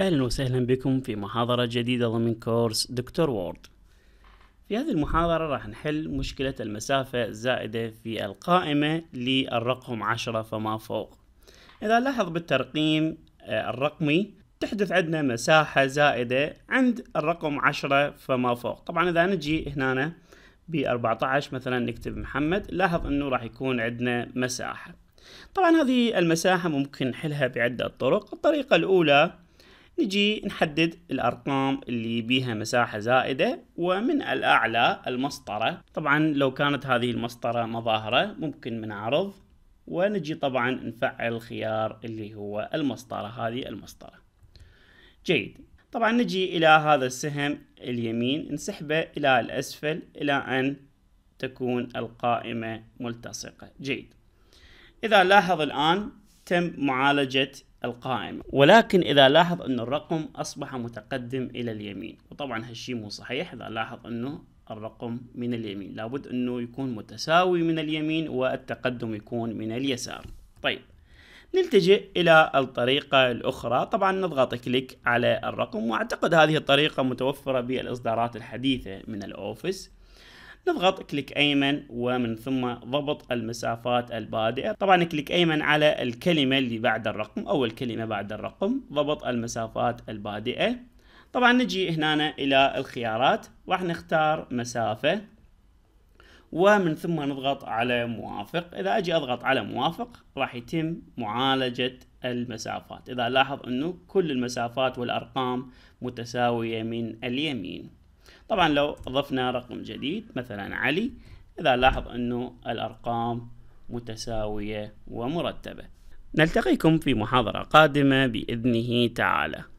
أهلا وسهلا بكم في محاضرة جديدة ضمن كورس دكتور وورد في هذه المحاضرة راح نحل مشكلة المسافة الزائدة في القائمة للرقم عشرة فما فوق إذا لاحظ بالترقيم آه، الرقمي تحدث عندنا مساحة زائدة عند الرقم عشرة فما فوق طبعا إذا نجي هنا ب 14 مثلا نكتب محمد لاحظ أنه راح يكون عندنا مساحة طبعا هذه المساحة ممكن نحلها بعدة طرق الطريقة الأولى نجي نحدد الأرقام اللي بيها مساحة زائدة ومن الأعلى المسطرة طبعا لو كانت هذه المسطرة مظاهرة ممكن من عرض ونجي طبعا نفعل الخيار اللي هو المسطرة هذه المسطرة جيد طبعا نجي إلى هذا السهم اليمين نسحبه إلى الأسفل إلى أن تكون القائمة ملتصقة جيد إذا لاحظ الآن تم معالجة القائمة ولكن إذا لاحظ أن الرقم أصبح متقدم إلى اليمين وطبعا هالشي مو صحيح إذا لاحظ أنه الرقم من اليمين لابد أنه يكون متساوي من اليمين والتقدم يكون من اليسار طيب نلتجئ إلى الطريقة الأخرى طبعا نضغط كليك على الرقم وأعتقد هذه الطريقة متوفرة بالإصدارات الحديثة من الأوفيس نضغط كليك ايمن ومن ثم ضبط المسافات البادئه طبعا كليك ايمن على الكلمه اللي بعد الرقم او الكلمه بعد الرقم ضبط المسافات البادئه طبعا نجي هنا الى الخيارات راح نختار مسافه ومن ثم نضغط على موافق اذا اجي اضغط على موافق راح يتم معالجه المسافات اذا لاحظ انه كل المسافات والارقام متساويه من اليمين طبعا لو أضفنا رقم جديد مثلا علي إذا لاحظ أنه الأرقام متساوية ومرتبة نلتقيكم في محاضرة قادمة بإذنه تعالى